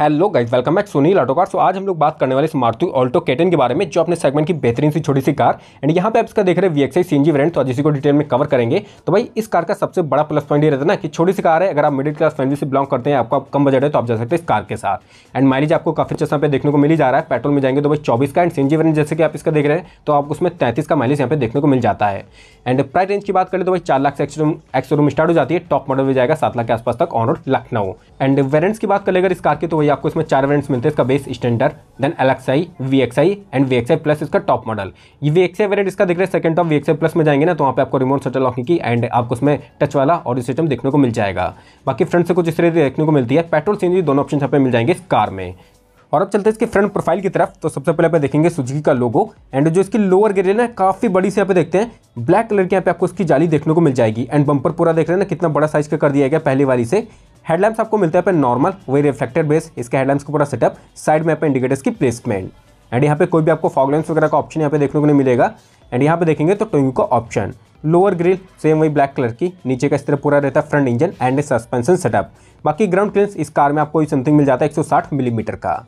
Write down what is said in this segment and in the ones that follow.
hello guys welcome back Sunil auto car so आज हम लोग बात करने वाले इस मारुति ऑल्टो केटन के बारे में जो अपने सेगमेंट की बेहतरीन सी छोटी सी कार एंड यहाँ पे आप इसका देख रहे हैं वी एक्स आई सी तो इसी को डिटेल में कवर करेंगे तो भाई इस कार का सबसे बड़ा प्लस पॉइंट ये रहता है ना कि छोटी सी कार है अगर आप मिडिल क्लास फैमिली से बिलोंग करते हैं आपका कम बजट है तो आप जा सकते हैं इस कार के साथ एंड माइलेज आपको काफी अच्छा देखने को मिल जा रहा है पेट्रोल में जाएंगे तो भाई चौबीस का एंड सी एन जैसे कि आप इसका देख रहे हैं तो आप उसमें तैंतीस का माइलेज यहाँ पे देखने को मिल जाता है एंड प्राइस रेंज की बात करें तो भाई चार लाख से एक्सरूम रूम स्टार्ट हो जाती है टॉप मॉडल में जाएगा सात लाख के आसपास तक on road Lucknow and variants की बात कर लेकर इस कार की तो आपको इसमें चार वेरियंट्स मिलते हैं इसका base standard then L X I X V X I and V X I plus इसका टॉप मॉडल ये वी एक्स आई वेरियंट इसका देख रहे हैं second top V X I plus में जाएंगे ना तो वहाँ पे आपको रिमोट सेटल लॉकिंग की एंड आपको उसमें टच वाला ऑडियो सिस्टम देखने को मिल जाएगा बाकी फ्रंट से कुछ इस तरह देखने को मिलती है पेट्रोल सीएनजी दोनों ऑप्शन यहाँ पे मिल जाएंगे इस कार में और अब चलते हैं इसके फ्रंट प्रोफाइल की तरफ तो सबसे पहले आप देखेंगे सुजुकी का लोगो एंड जो इसकी लोअर ग्रेड है काफ़ी बड़ी से यहाँ पे देखते हैं ब्लैक कलर की यहाँ पे आपको इसकी जाली देखने को मिल जाएगी एंड बम्पर पूरा देख रहे हैं ना कितना बड़ा साइज का कर दिया गया पहली वाली से हेडलैम्प्स आपको मिलते हैं नॉर्मल वही रिफ्लेक्टेड बेस इसके हेडलैम्प्स का पूरा सेटअप साइड में इंडिकेटर्स की प्लेसमेंट एंड यहाँ पे कोई भी आपको फॉगलेंस वगैरह का ऑप्शन यहाँ पे देखने को नहीं मिलेगा एंड यहाँ पे देखेंगे तो टोइंग का ऑप्शन लोअर ग्रिल सेम वही ब्लैक कलर की नीचे का इस तरह पूरा रहता है front engine and suspension setup बाकी ग्राउंड क्लियरेंस इस कार में आपको समथिंग मिल जाता है 160 मिलीमीटर mm का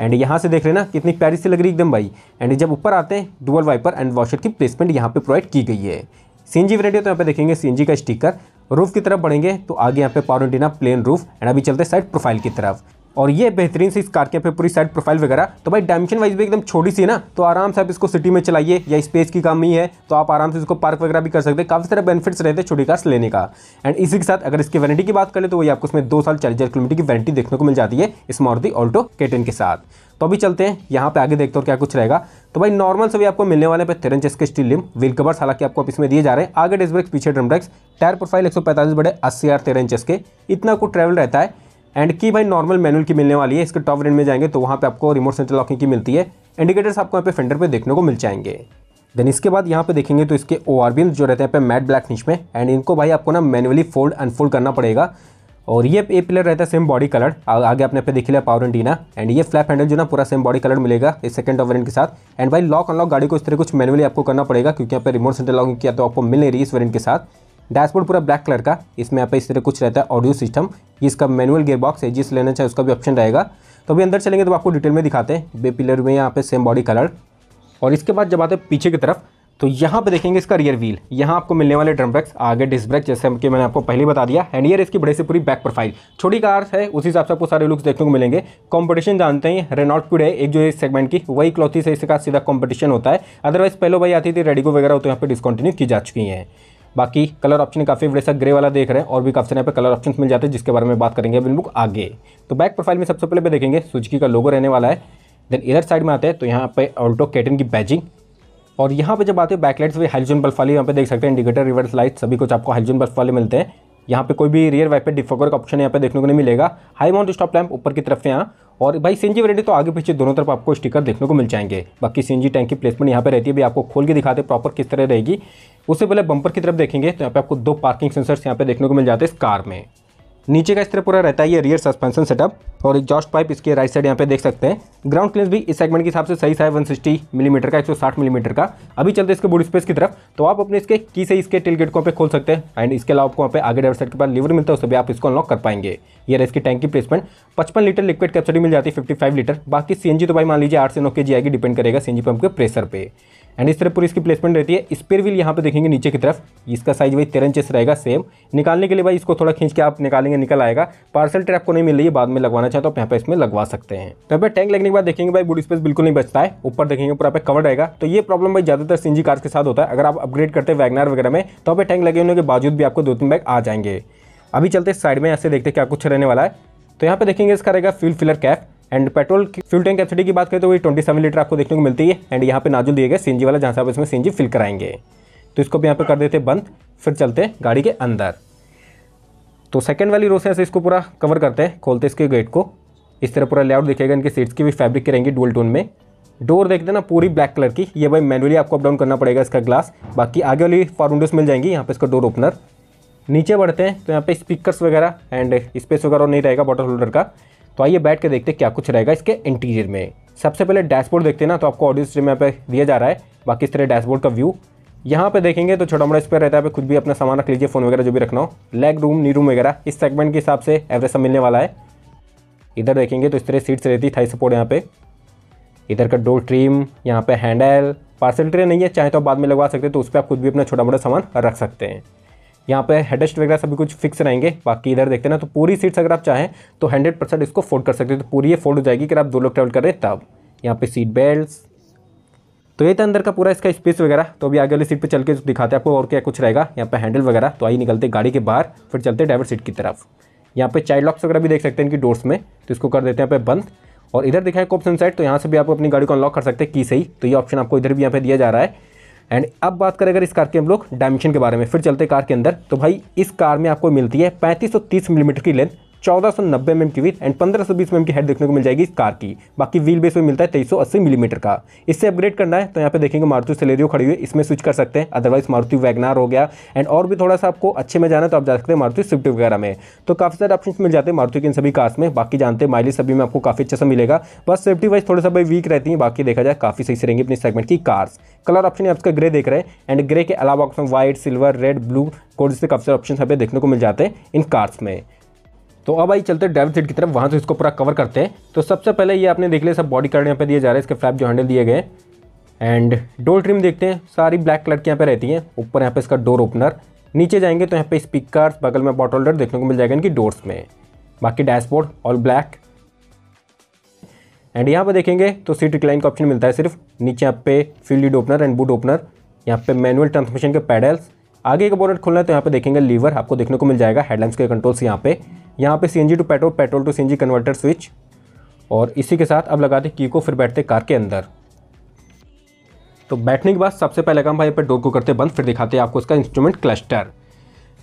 एंड यहाँ से देख रहे ना कितनी प्यारी सी लग रही एकदम भाई एंड जब ऊपर आते हैं डुअल वाइपर एंड वॉशर की प्लेसमेंट यहाँ पे प्रोवाइड की गई है सी एन जी तो यहाँ पे देखेंगे सी का स्टिकर रूफ की तरफ बढ़ेंगे तो आगे यहाँ पे पावर प्लेन रूफ एंड अभी चलते साइड प्रोफाइल की तरफ और ये बेहतरीन से इस कार के पे पूरी साइड प्रोफाइल वगैरह तो भाई डायमेंशन वाइज भी एकदम छोटी सी ना तो आराम से आप इसको सिटी में चलाइए या स्पेस की कमी है तो आप आराम से इसको पार्क वगैरह भी कर सकते हैं काफ़ी सारे बेनिफिट्स रहते हैं छोटी कार्स लेने का एंड इसी के साथ अगर इसकी वारंटी की बात करें तो वही आपको इसमें दो साल चालीस हज़ार किलोमीटर की वारंटी देखने को मिल जाती है इस मारुति ऑल्टो केटन के साथ तो अभी चलते हैं यहाँ पे आगे देखते हो और क्या कुछ रहेगा तो भाई नॉर्मल सभी आपको मिलने वाले पे तेरन के स्टील लिम व्हील कवर्स हालांकि आपको आप इसमें दिए जा रहे हैं आगे डिस्ब्रेक्स पीछे ड्रम ब्रेक्स टायर प्रोफाइल एक सौ पैंतालीस बड़े अस्सी आर तेरह इंच के इतना कुछ ट्रैवल रहता है एंड की भाई नॉर्मल मैनुअल की मिलने वाली है इसके टॉप रेंट में जाएंगे तो वहाँ पे आपको रिमोट सेंटर लॉकिंग की मिलती है इंडिकेटर्स आपको यहाँ पे फेंडर पे देखने को मिल जाएंगे देन इसके बाद यहाँ पे देखेंगे तो इसके ओ जो रहते हैं पे मैट ब्लैक निच में एंड इनको भाई आपको ना मैनुअली फोल्ड अनफोल्ड करना पड़ेगा और ये ए पिलर रहता है सेम बॉडी कलर आगे आपने पे देख लिया पावर एंटीना एंड ये फ्लैप हैंडल जो ना पूरा सेम बॉडी कलर मिलेगा इस सेकंड ऑफ के साथ एंड भाई लॉक अनलॉक गाड़ी को इस तरह कुछ मैनुअली आपको करना पड़ेगा क्योंकि यहाँ पे रिमोट सेंटर लॉकिंग किया तो आपको मिल नहीं रही इस वेरेंट के साथ डैशबोर्ड पूरा ब्लैक कलर का इसमें यहाँ पे इस तरह कुछ रहता है ऑडियो सिस्टम इसका मैनुअल गियर बॉक्स है जिस लेना चाहे उसका भी ऑप्शन रहेगा तो अभी अंदर चलेंगे तो आपको डिटेल में दिखाते हैं बे पिलर में यहाँ पे सेम बॉडी कलर और इसके बाद जब आते हैं पीछे की तरफ तो यहाँ पे देखेंगे इसका रियर व्हील यहाँ आपको मिलने वाले ड्रम ब्रेक्स आगे डिस्क ब्रेक जैसे कि मैंने आपको पहले बता दिया एंड ईयर इसकी बड़े से पूरी बैक प्रोफाइल छोटी कार है उसी हिसाब से आपको सारे लुक्स देखने को मिलेंगे कंपटीशन जानते हैं रेनॉल्ट क्यूड है एक जो है इस सेगमेंट की वही क्लॉथी से इसका सीधा कॉम्पिटिशन होता है अदरवाइज पहले वही आती थी रेडिगो वगैरह तो यहाँ पर डिस्कॉन्टिन्यू की जा चुकी है बाकी कलर ऑप्शन काफ़ी सा ग्रे वाला देख रहे हैं और भी काफ़ी सारे यहाँ पे कलर ऑप्शन मिल जाते हैं जिसके बारे में बात करेंगे बिल्कुल आगे तो बैक प्रोफाइल में सबसे पहले पे देखेंगे सुजकी का लोगो रहने वाला है देन इधर साइड में आते हैं तो यहाँ पे ऑल्टो कैटन की बैजिंग और यहाँ पे जब आते हैं बैकलाइट्स भी हाइलोजन बल्फ वाली यहाँ पे देख सकते हैं इंडिकेटर रिवर्स लाइट सभी कुछ आपको हाइलोजन बल्फ वाले मिलते हैं यहाँ पे कोई भी रियर वाइपर डिफोकर का ऑप्शन यहाँ पे देखने को नहीं मिलेगा हाई माउंट स्टॉप लैम्प ऊपर की तरफ यहाँ और भाई सीएनजी वेरायटी तो आगे पीछे दोनों तरफ आपको स्टिकर देखने को मिल जाएंगे बाकी सीएनजी टैंक की प्लेसमेंट यहाँ पे रहती है भी आपको खोल के दिखाते प्रॉपर किस तरह रहेगी उससे पहले बंपर की तरफ देखेंगे तो यहाँ पे आपको दो पार्किंग सेंसर्स यहाँ पे देखने को मिल जाते हैं इस कार में नीचे का इस तरह पूरा रहता है ये रियर सस्पेंशन सेटअप और एग्जॉस्ट पाइप इसके राइट साइड यहाँ पे देख सकते हैं ग्राउंड क्लियरेंस भी इस सेगमेंट के हिसाब से सही सा है 160 मिलीमीटर का 160 मिलीमीटर का अभी चलते हैं इसके बूट स्पेस की तरफ तो आप अपने इसके की से इसके टिल गेट को पे खोल सकते हैं एंड इसके अलावा आपको वहाँ पे आगे ड्राइवर साइड के पास लीवर मिलता है उससे भी आप इसको अनलॉक कर पाएंगे ये इसकी टैंक की प्लेसमेंट पचपन लीटर लिक्विड कैप्सिटी मिल जाती है फिफ्टी लीटर बाकी सी तो भाई मान लीजिए आठ से नौ के जी आएगी डिपेंड करेगा सी पंप के प्रेशर पर एंड इस तरह पूरी इसकी प्लेसमेंट रहती है स्पेयर व्हील यहाँ पे देखेंगे नीचे की तरफ इसका साइज भाई तेरह इंचेस रहेगा सेम निकालने के लिए भाई इसको थोड़ा खींच के आप निकालेंगे निकल आएगा पार्सल ट्रैप को नहीं मिल रही है बाद में लगवाना चाहे तो आप यहाँ पे इसमें लगवा सकते हैं तो यहाँ टैंक लगने के बाद देखेंगे भाई बुड स्पेस बिल्कुल नहीं बचता है ऊपर देखेंगे पूरा पे कवर रहेगा तो ये प्रॉब्लम भाई ज़्यादातर सिंजी कार्स के साथ होता है अगर आप अपग्रेड करते हैं वैगनार वगैरह में तो आप टैंक लगे होने के बावजूद भी आपको दो तीन बैग आ जाएंगे अभी चलते साइड में यहाँ से देखते क्या कुछ रहने वाला है तो यहाँ पे देखेंगे इसका रहेगा fuel filler cap and petrol की फ्यूल टैंक कैपेसिटी की बात करें तो वही ट्वेंटी सेवन लीटर आपको देखने को मिलती है एंड यहाँ पे नाजुल दिए गए सीएनजी वाला जहाँ से आप इसमें सीएनजी फिल कराएंगे तो इसको भी यहाँ पे कर देते बंद फिर चलते गाड़ी के अंदर तो सेकेंड वाली रोसे से ऐसे इसको पूरा कवर करते हैं खोलते इसके गेट को इस तरह पूरा लेआउट दिखेगा इनके सीट्स की भी फैब्रिक की रहेंगी डुअल टोन में डोर देखते ना पूरी ब्लैक कलर की ये भाई मैनुअली आपको अप डाउन करना पड़ेगा इसका ग्लास बाकी आगे वाली फॉर विंडोज़ मिल जाएंगी यहाँ पर इसका डोर ओपनर नीचे बढ़ते हैं तो यहाँ पे स्पीकर्स वगैरह एंड स्पेस वगैरह नहीं रहेगा बॉटल होल्डर का तो आइए बैठ के देखते हैं क्या कुछ रहेगा इसके इंटीरियर में सबसे पहले डैशबोर्ड देखते हैं ना तो आपको ऑडियो स्ट्रीम यहाँ पे दिया जा रहा है बाकी इस तरह डैशबोर्ड का व्यू यहाँ पे देखेंगे तो छोटा मोटा इस पर रहता है खुद कुछ भी अपना सामान रख लीजिए फ़ोन वगैरह जो भी रखना हो लेग रूम नी रूम वगैरह इस सेगमेंट के हिसाब से एवरेज सब मिलने वाला है इधर देखेंगे तो इस तरह सीट्स रहती थाई सपोर्ट यहाँ पे इधर का डोर ट्रीम यहाँ पे हैंडल पार्सल ट्रे नहीं है चाहे तो आप बाद में लगवा सकते हैं तो उस पर आप खुद भी अपना छोटा मोटा सामान रख सकते हैं यहाँ पे हेडेस्ट वगैरह सभी कुछ फिक्स रहेंगे बाकी इधर देखते ना तो पूरी सीट्स अगर आप चाहें तो हंड्रेड परसेंट इसको फोल्ड कर सकते हो तो पूरी ये फोल्ड हो जाएगी अगर आप दो लोग ट्रेवल कर रहे हैं तब यहाँ पे सीट बेल्ट तो ये था अंदर का पूरा इसका स्पेस वगैरह तो अभी आगे वाली सीट पर चल के दिखाते हैं आपको और क्या कुछ रहेगा यहाँ पे हैंडल वगैरह तो आई निकलते गाड़ी के बाहर फिर चलते ड्राइवर सीट की तरफ यहाँ पे चाइल्ड लॉक्स वगैरह भी देख सकते हैं इनकी डोर्स में तो इसको कर देते हैं यहाँ पे बंद और इधर दिखाए ऑप्शन साइड तो यहाँ से भी आप अपनी गाड़ी को अनलॉक कर सकते हैं की सही तो ये ऑप्शन आपको इधर भी यहाँ पे दिया जा रहा है एंड अब बात करें अगर इस कार के हम लोग डायमेंशन के बारे में फिर चलते कार के अंदर तो भाई इस कार में आपको मिलती है पैंतीस सौ तीस मिलीमीटर की लेंथ चौदह सौ नब्बे एम mm की विथ एंड पंद्रह सौ बीस एम mm की हेड देखने को मिल जाएगी इस कार की बाकी व्हील बेस में मिलता है तेईस सौ अस्सी मिलीमीटर का इससे अपग्रेड करना है तो यहाँ पे देखेंगे मारुति सेलेरियो खड़ी हुई इसमें स्विच कर सकते हैं अदरवाइज मारुति वैगनार हो गया एंड और भी थोड़ा सा आपको अच्छे में जाना है तो आप जा सकते हैं मारुति स्विफ्ट वगैरह में तो काफ़ी सारे ऑप्शन मिल जाते हैं मारुति के इन सभी कार्स में बाकी जानते हैं माइलेज सभी में आपको काफ़ी अच्छा सा मिलेगा बस सेफ्टी वाइज थोड़ा सा भाई वीक रहती है बाकी देखा जाए काफ़ी सही से रहेंगे अपने सेगमेंट की कार्स कलर ऑप्शन आपका ग्रे देख रहे हैं एंड ग्रे के अलावा option white silver red blue कोड से काफ़ी सारे ऑप्शन हमें देखने को मिल जाते हैं इन कार्स में तो अब आई चलते हैं ड्राइवर सीट की तरफ वहाँ से इसको पूरा कवर करते हैं तो सबसे पहले ये आपने देख लिया सब बॉडी कार्ड यहाँ पे दिए जा रहे हैं इसके फ्लैप जो हैंडल दिए गए एंड डोर ट्रिम देखते हैं सारी ब्लैक कलर की यहाँ पे रहती है ऊपर यहाँ पे इसका डोर ओपनर नीचे जाएंगे तो यहाँ पे स्पीकर बगल में बॉटल डर देखने को मिल जाएगा इनकी डोर्स में बाकी डैशबोर्ड ऑल ब्लैक एंड यहाँ पर देखेंगे तो सीट रिक्लाइन का ऑप्शन मिलता है सिर्फ नीचे यहाँ पे फील्ड ओपनर एंड बूट ओपनर यहाँ पे मैनुअल ट्रांसमिशन के पैडल्स आगे का बोनट खुलना है तो यहाँ पे देखेंगे लीवर आपको देखने को मिल जाएगा हेडलाइंस के कंट्रोल्स यहाँ पे यहाँ पे C to petrol petrol to C converter switch और इसी के साथ अब लगाते की को फिर बैठते कार के अंदर तो बैठने के बाद सबसे पहले काम भाई पर डोर को करते बंद फिर दिखाते हैं आपको इसका इंस्ट्रूमेंट क्लस्टर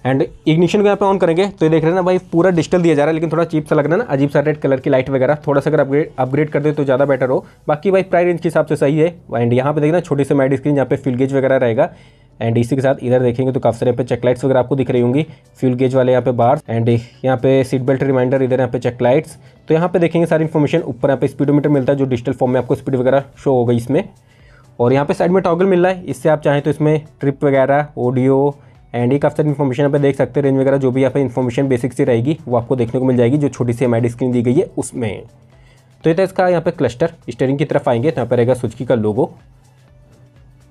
एंड इग्निशन को यहाँ पे ऑन करेंगे तो ये देख रहे हैं ना भाई पूरा डिजिटल दिया जा रहा है लेकिन थोड़ा चीप सा लग रहा है ना अजीब सा रेड कलर की लाइट वगैरह थोड़ा सा अगर अपग्रेड अपग्रेड कर दे तो ज़्यादा बेटर हो बाकी भाई प्राइस रेंज के हिसाब से सही है एंड यहाँ पे देखना छोटी सी माइड स्क्रीन यहाँ पे फिल गेज वगैरह रहेगा एंड इसी के साथ इधर देखेंगे तो काफी सारे यहाँ पे चेकलाइट्स वगैरह आपको दिख रही होंगी फ्यूल गेज वाले यहाँ पे बार एंड यहाँ पे सीट बेल्ट रिमाइंडर इधर यहाँ पे चेकलाइट्स तो यहाँ पे देखेंगे सारी इन्फॉर्मेशन ऊपर यहाँ पे स्पीडोमीटर मिलता है जो डिजिटल फॉर्म में आपको स्पीड वगैरह शो होगा इसमें और यहाँ पे साइड में टॉगल मिल रहा है इससे आप चाहें तो इसमें ट्रिप वगैरह ऑडियो एंड ये काफ़ी सारी इन्फॉर्मेशन यहाँ पे देख सकते हैं रेंज वगैरह जो भी यहाँ पे इन्फॉर्मेशन बेसिक से रहेगी वो आपको देखने को मिल जाएगी जो छोटी सी एम स्क्रीन दी गई है उसमें तो ये था इसका यहाँ पे क्लस्टर स्टेयरिंग की तरफ आएंगे तो यहाँ पर रहेगा सुचकी का लोगो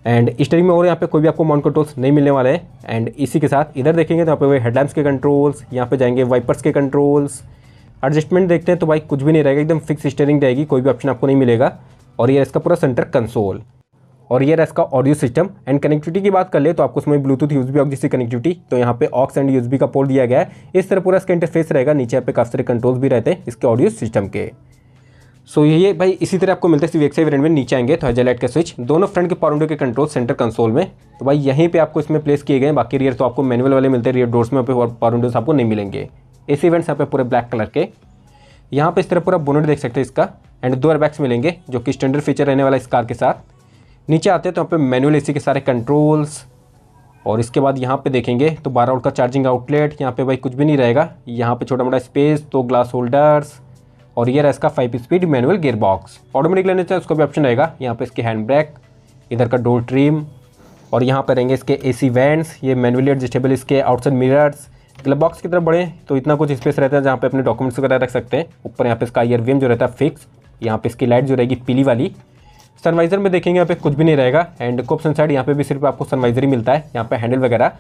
एंड स्टेरिंग में और यहाँ पे कोई भी आपको माउंट कंट्रोल्स नहीं मिलने वाले हैं एंड इसी के साथ इधर देखेंगे तो यहाँ पे हेडलाइट्स के कंट्रोल्स यहाँ पे जाएंगे वाइपर्स के कंट्रोल्स एडजस्टमेंट देखते हैं तो भाई कुछ भी नहीं रहेगा एकदम फिक्स स्टेयरिंग रहेगी कोई भी ऑप्शन आपको नहीं मिलेगा और ये इसका पूरा सेंटर कंसोल और ये इसका ऑडियो सिस्टम एंड कनेक्टिविटी की बात कर ले तो आपको उसमें ब्लूटूथ बी ऑक्स जिससे कनेक्टिविटी तो यहाँ पे ऑक्स एंड यूजबी का पोर्ट दिया गया है इस तरह पूरा इसका इंटरफेस रहेगा नीचे यहाँ पे काफ़ी सारे कंट्रोल्स भी रहते हैं इसके ऑडियो सिस्टम के सो ये भाई इसी तरह आपको मिलता है एक एक्स वेरियंट में नीचे आएंगे तो हजेलाइट का स्विच दोनों फ्रंट के पावर के कंट्रोल सेंटर कंसोल में तो भाई यहीं पे आपको इसमें प्लेस किए गए बाकी रियर तो आपको मैनुअल वाले मिलते हैं रियर डोर्स में पावर विंडोज आपको नहीं मिलेंगे एसी वेंट्स यहाँ पे पूरे ब्लैक कलर के यहाँ पर इस तरह पूरा बोनेट देख सकते हैं इसका एंड दो एयरबैग्स मिलेंगे जो कि स्टैंडर्ड फीचर रहने वाला इस कार के साथ नीचे आते हैं तो यहाँ पे मैनुअल सी के सारे कंट्रोल्स और इसके बाद यहाँ पे देखेंगे तो बारह वोल्ट का चार्जिंग आउटलेट यहाँ पे भाई कुछ भी नहीं रहेगा यहाँ पे छोटा मोटा स्पेस दो तो ग्लास होल्डर्स और ये रहा इसका five speed manual gear gearbox automatic लेना चाहिए उसका भी ऑप्शन रहेगा यहाँ पर इसके हैंड ब्रेक इधर का डोर ट्रीम और यहाँ पर रहेंगे इसके ए सी वैंड्स ये मैनुअली एडजस्टेबल इसके आउटसाइड मिरर्स ग्लब बॉक्स की तरफ बढ़े तो इतना कुछ स्पेस रहता है जहाँ पे अपने डॉक्यूमेंट्स वगैरह रख सकते हैं ऊपर यहाँ पे इसका ईयर वीम जो रहता है फिक्स यहाँ पे इसकी लाइट जो रहेगी पीली वाली सनवाइजर में देखेंगे यहाँ पे कुछ भी नहीं रहेगा एंड कोप साइड यहाँ पे भी सिर्फ आपको सनवाइजर ही मिलता है यहाँ पे हैंडल वगैरह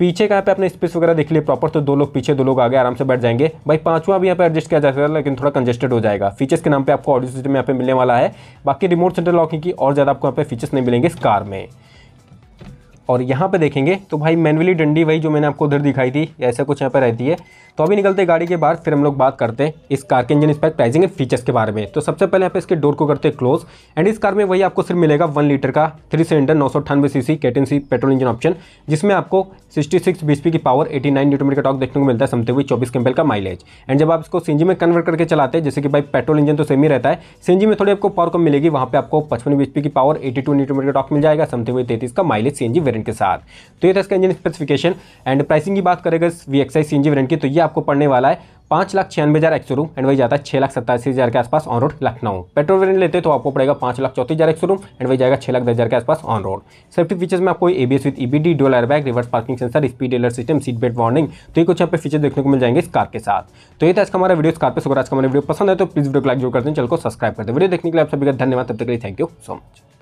पीछे कहाँ पे आपने स्पेस वगैरह देख लिया प्रॉपर तो दो लोग पीछे दो लोग आगे आराम से बैठ जाएंगे भाई पांचवा भी यहाँ पे एडजस्ट किया जा सकता है लेकिन थोड़ा कंजेस्टेड हो जाएगा फीचर्स के नाम पे आपको ऑडियो सिस्टम यहाँ पे मिलने वाला है बाकी रिमोट सेंटर लॉकिंग की और ज़्यादा आपको यहाँ पे फीचर्स नहीं मिलेंगे इस कार में और यहाँ पे देखेंगे तो भाई मैनुअली डंडी वही जो मैंने आपको उधर दिखाई थी ऐसा कुछ यहाँ पे रहती है तो अभी निकलते गाड़ी के बाहर फिर हम लोग बात करते हैं इस कार के engine spec pricing and features के बारे में तो सबसे पहले आप इसके डोर को करते हैं क्लोज एंड इस कार में वही आपको सिर्फ मिलेगा वन लीटर का थ्री सिलेंडर नौ सौ अठानवे C C petrol engine option जिसमें आपको सिक्सटी सिक्स पी की पावर एटी नाइन न्यूटोमीटर का टॉक देखने को मिलता है समते हुए चौबीस कैम्पल का माइलेज एंड जब आप इसको सीएनजी में कन्वर्ट करके चलाते हैं जैसे कि भाई पेट्रोल इंजन तो सेम ही रहता है सीएनजी में थोड़ी आपको पावर कम मिलेगी वहाँ पर आपको पचपन बीएचपी की पावर एटी टू न्यूटोमीटर का टॉक मिल जाएगा समते हुए तैतीस का माइलेज सी एन के साथ तो ये था इसका इंजन स्पेसिफिकेशन एंड प्राइसिंग की बात करेगा वी एक्स सी एन की तो ये आपको पड़ने वाला है पाँच लाख छियानवे हज़ार एक सौ रूम एंड वही जाता है छः लाख सत्तासी हज़ार के आसपास on road Lucknow petrol variant लेते हैं तो आपको पड़ेगा पाँच लाख चौतीस हज़ार एक सौ रूम एंड वही जाएगा छः लाख दस हज़ार के आसपास ऑन रोड सेफ्टी फीचर्स में आपको A B S with E B D dual airbag reverse parking sensor speed alert system seat belt warning तो ये कुछ यहाँ पर फीचर देखने को मिल जाएंगे इस कार के साथ तो ये था आज का हमारा वीडियो इस कार पर सुबह आज का हमारे वीडियो पसंद है तो प्लीज़ वीडियो को लाइक जरूर करते हैं चल को सब्सक्राइब करते हैं वीडियो देखने के लिए आप सभी का धन्यवाद तब तक के लिए थैंक यू सो मच